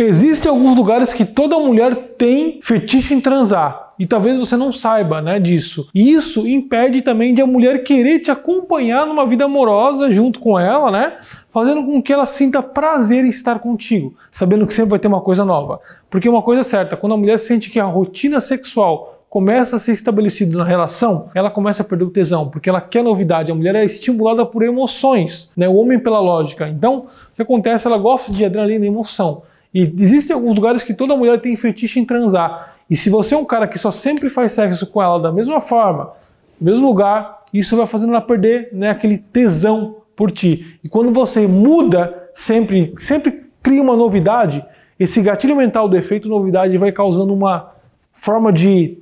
Existem alguns lugares que toda mulher tem fetiche em transar. E talvez você não saiba né, disso. E isso impede também de a mulher querer te acompanhar numa vida amorosa junto com ela, né? Fazendo com que ela sinta prazer em estar contigo, sabendo que sempre vai ter uma coisa nova. Porque uma coisa é certa, quando a mulher sente que a rotina sexual começa a ser estabelecido na relação, ela começa a perder o tesão, porque ela quer novidade. A mulher é estimulada por emoções, né? o homem pela lógica. Então, o que acontece? Ela gosta de adrenalina e emoção. E existem alguns lugares que toda mulher tem fetiche em transar. E se você é um cara que só sempre faz sexo com ela da mesma forma, no mesmo lugar, isso vai fazendo ela perder né, aquele tesão por ti. E quando você muda, sempre, sempre cria uma novidade, esse gatilho mental do efeito novidade vai causando uma forma de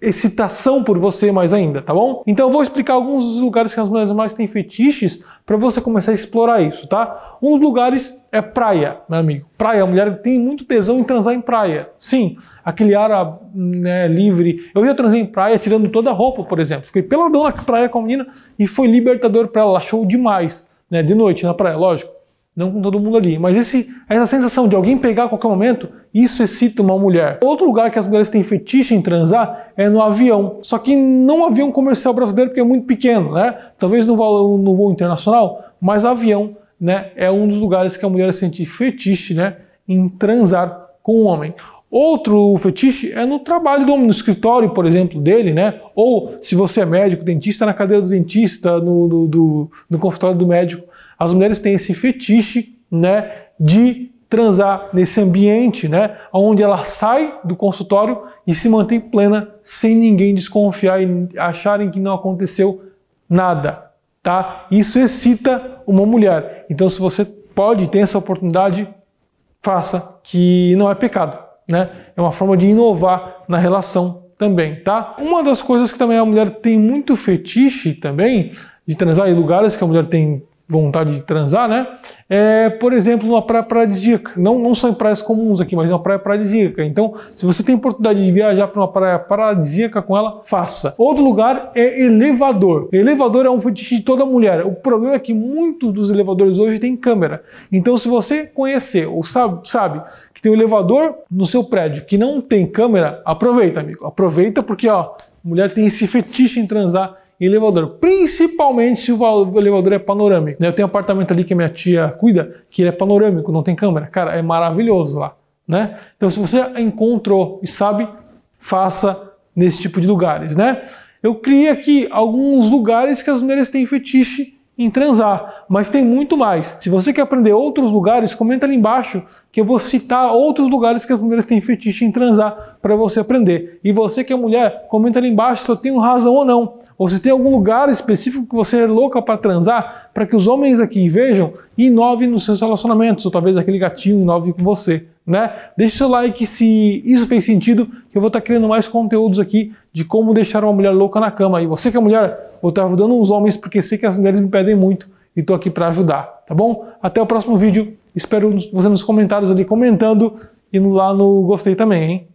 excitação por você mais ainda, tá bom? Então eu vou explicar alguns dos lugares que as mulheres mais têm fetiches para você começar a explorar isso, tá? Um dos lugares é praia, meu amigo. Praia, a mulher tem muito tesão em transar em praia. Sim, aquele ar ah, né, livre. Eu já transei em praia tirando toda a roupa, por exemplo. Fiquei peladão na praia com a menina e foi libertador para ela, ela achou demais, né? De noite na praia, lógico não com todo mundo ali. Mas esse, essa sensação de alguém pegar a qualquer momento, isso excita uma mulher. Outro lugar que as mulheres têm fetiche em transar é no avião. Só que não avião comercial brasileiro, porque é muito pequeno, né? Talvez no voo, no voo internacional, mas avião né, é um dos lugares que a mulher sente fetiche né, em transar com o homem. Outro fetiche é no trabalho do homem, no escritório, por exemplo, dele, né? Ou se você é médico, dentista, na cadeira do dentista, no, no, do, no consultório do médico. As mulheres têm esse fetiche, né? De transar nesse ambiente, né? Onde ela sai do consultório e se mantém plena, sem ninguém desconfiar e acharem que não aconteceu nada, tá? Isso excita uma mulher. Então, se você pode ter essa oportunidade, faça, que não é pecado né? É uma forma de inovar na relação também, tá? Uma das coisas que também a mulher tem muito fetiche também de transar em lugares que a mulher tem vontade de transar, né? É, por exemplo, uma praia paradisíaca. Não, não são em praias comuns aqui, mas é uma praia paradisíaca. Então, se você tem oportunidade de viajar para uma praia paradisíaca com ela, faça. Outro lugar é elevador. Elevador é um fetiche de toda mulher. O problema é que muitos dos elevadores hoje têm câmera. Então, se você conhecer ou sabe, sabe que tem um elevador no seu prédio que não tem câmera, aproveita, amigo. Aproveita porque ó, mulher tem esse fetiche em transar em elevador, principalmente se o elevador é panorâmico. Né? Eu tenho um apartamento ali que a minha tia cuida, que ele é panorâmico, não tem câmera. Cara, é maravilhoso lá, né? Então, se você encontrou e sabe, faça nesse tipo de lugares, né? Eu criei aqui alguns lugares que as mulheres têm fetiche em transar, mas tem muito mais. Se você quer aprender outros lugares, comenta ali embaixo que eu vou citar outros lugares que as mulheres têm fetiche em transar para você aprender. E você que é mulher, comenta ali embaixo se eu tenho razão ou não. Ou se tem algum lugar específico que você é louca para transar, para que os homens aqui vejam e inovem nos seus relacionamentos, ou talvez aquele gatinho inove com você, né? Deixe seu like se isso fez sentido, que eu vou estar tá criando mais conteúdos aqui de como deixar uma mulher louca na cama. E você que é mulher, vou estar tá ajudando os homens, porque sei que as mulheres me pedem muito e estou aqui para ajudar, tá bom? Até o próximo vídeo. Espero você nos comentários ali comentando e lá no gostei também, hein?